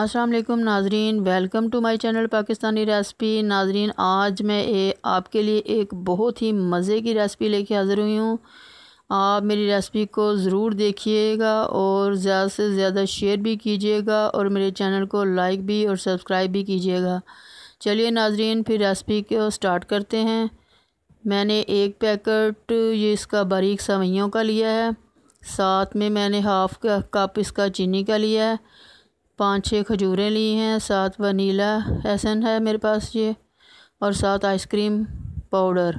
अस्सलाम वालेकुम नाजरीन welcome to my channel Pakistani recipe नाजरीन आज मैं ए, आपके लिए एक बहुत ही मज़े की रेसिपी लेके हाज़िर हुई हूँ आप मेरी रेसिपी को ज़रूर देखिएगा और ज़्यादा से ज़्यादा शेयर भी कीजिएगा और मेरे चैनल को लाइक भी और सब्सक्राइब भी कीजिएगा चलिए नाजरीन फिर रेसिपी को स्टार्ट करते हैं मैंने एक पैकेट ये इसका बारीक सवैयों का लिया है साथ में मैंने हाफ़ कप इसका चीनी का लिया है पाँच छः खजूरें ली हैं सात वनीला एसन है मेरे पास ये और सात आइसक्रीम पाउडर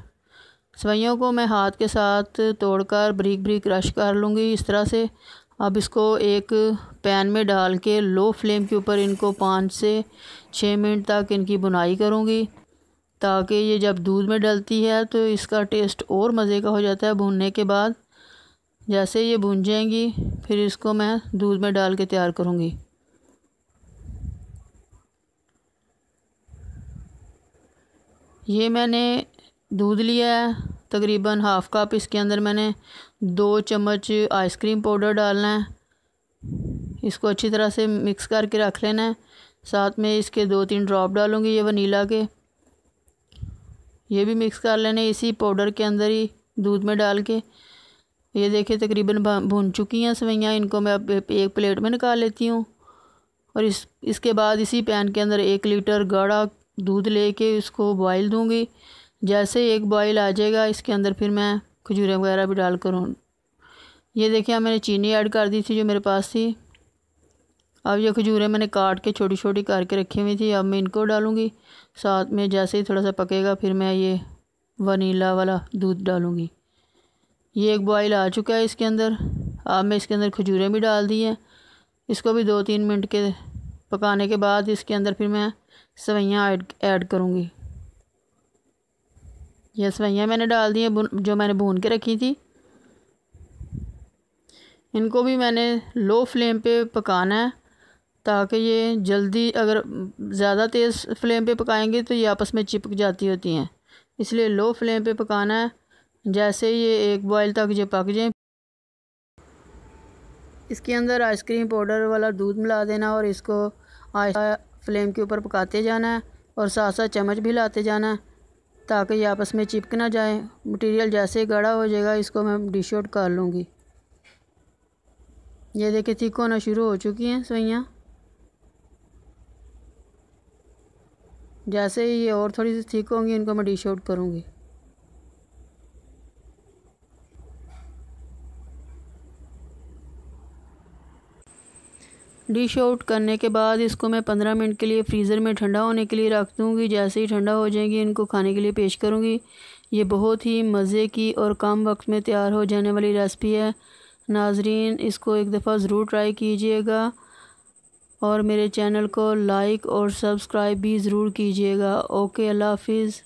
सवैयों को मैं हाथ के साथ तोड़कर ब्रीक ब्रीक क्रश कर लूँगी इस तरह से अब इसको एक पैन में डाल के लो फ्लेम के ऊपर इनको पाँच से छः मिनट तक इनकी बुनाई करूँगी ताकि ये जब दूध में डलती है तो इसका टेस्ट और मज़े का हो जाता है भूनने के बाद जैसे ये भून जाएंगी फिर इसको मैं दूध में डाल के तैयार करूँगी ये मैंने दूध लिया है तकरीबन हाफ़ कप इसके अंदर मैंने दो चम्मच आइसक्रीम पाउडर डालना है इसको अच्छी तरह से मिक्स करके रख लेना है साथ में इसके दो तीन ड्रॉप डालूंगी ये वनीला के ये भी मिक्स कर लेने इसी पाउडर के अंदर ही दूध में डाल के ये देखिए तकरीबन भुन चुकी हैं सवैयाँ इनको मैं एक प्लेट में निकाल लेती हूँ और इस इसके बाद इसी पैन के अंदर एक लीटर गाढ़ा दूध लेके उसको बॉयल दूँगी जैसे एक बॉयल आ जाएगा इसके अंदर फिर मैं खजूरें वगैरह भी डाल कर ये देखिए मैंने चीनी ऐड कर दी थी जो मेरे पास थी अब ये खजूरें मैंने काट के छोटी छोटी करके रखी हुई थी अब मैं इनको डालूँगी साथ में जैसे ही थोड़ा सा पकेगा फिर मैं ये वनीला वाला दूध डालूँगी ये एक बॉयल आ चुका है इसके अंदर अब मैं इसके अंदर खजूरें भी डाल दी हैं इसको भी दो तीन मिनट के पकाने के बाद इसके अंदर फिर मैं सवैयाँ ऐड ऐड करूँगी यह सवैयाँ मैंने डाल दी हैं जो मैंने भून के रखी थी इनको भी मैंने लो फ्लेम पे पकाना है ताकि ये जल्दी अगर ज़्यादा तेज़ फ्लेम पे पकाएंगे तो ये आपस में चिपक जाती होती हैं इसलिए लो फ्लेम पे पकाना है जैसे ये एक बॉयल तक ये पक जाए इसके अंदर आइसक्रीम पाउडर वाला दूध मिला देना और इसको आहिस्ता फ्लेम के ऊपर पकाते जाना है और साथ साथ चम्मच भी लाते जाना है ताकि ये आपस में चिपक ना जाए मटेरियल जैसे ही गाढ़ा हो जाएगा इसको मैं डिश आउट कर लूँगी ये देखिए ठीक होना शुरू हो चुकी हैं सोइयाँ जैसे ही ये और थोड़ी सी थिक होंगी इनको मैं डिश आउट करूँगी डिश आउट करने के बाद इसको मैं पंद्रह मिनट के लिए फ्रीज़र में ठंडा होने के लिए रख दूँगी जैसे ही ठंडा हो जाएंगी इनको खाने के लिए पेश करूँगी ये बहुत ही मज़े की और कम वक्त में तैयार हो जाने वाली रेसिपी है नाजरीन इसको एक दफ़ा ज़रूर ट्राई कीजिएगा और मेरे चैनल को लाइक और सब्सक्राइब भी ज़रूर कीजिएगा ओके अल्लाह हाफिज़